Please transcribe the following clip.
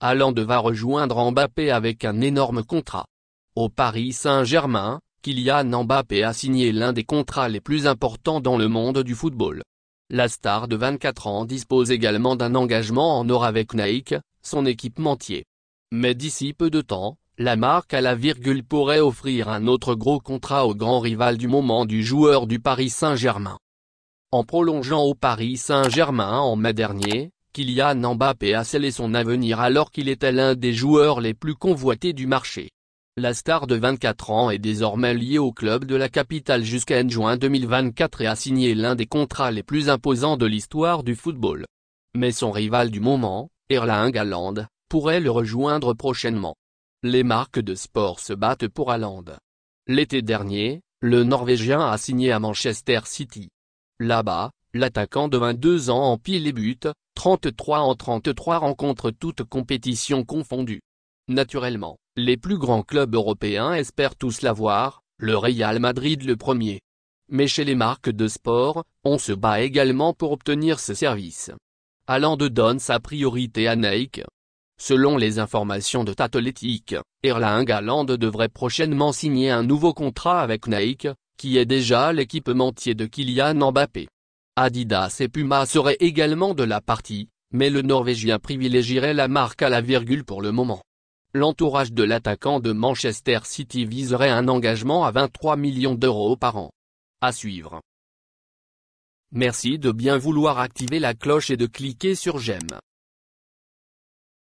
Allende va rejoindre Mbappé avec un énorme contrat. Au Paris Saint-Germain, Kylian Mbappé a signé l'un des contrats les plus importants dans le monde du football. La star de 24 ans dispose également d'un engagement en or avec Nike, son équipementier. Mais d'ici peu de temps, la marque à la virgule pourrait offrir un autre gros contrat au grand rival du moment du joueur du Paris Saint-Germain. En prolongeant au Paris Saint-Germain en mai dernier, Kylian Mbappé a scellé son avenir alors qu'il était l'un des joueurs les plus convoités du marché. La star de 24 ans est désormais liée au club de la capitale jusqu'en juin 2024 et a signé l'un des contrats les plus imposants de l'histoire du football. Mais son rival du moment, Erling Haaland, pourrait le rejoindre prochainement. Les marques de sport se battent pour Haaland. L'été dernier, le Norvégien a signé à Manchester City. Là-bas, L'attaquant de 22 ans empile les buts, 33 en 33 rencontres toutes compétitions confondues. Naturellement, les plus grands clubs européens espèrent tous l'avoir, le Real Madrid le premier. Mais chez les marques de sport, on se bat également pour obtenir ce service. Allende donne sa priorité à Nike. Selon les informations de Tatletic, Erling Haaland devrait prochainement signer un nouveau contrat avec Nike, qui est déjà l'équipementier de Kylian Mbappé. Adidas et Puma seraient également de la partie, mais le Norvégien privilégierait la marque à la virgule pour le moment. L'entourage de l'attaquant de Manchester City viserait un engagement à 23 millions d'euros par an. À suivre. Merci de bien vouloir activer la cloche et de cliquer sur j'aime.